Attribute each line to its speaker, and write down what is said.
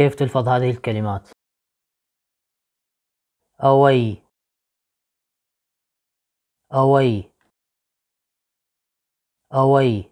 Speaker 1: كيف تلفظ هذه الكلمات أوي أوي أوي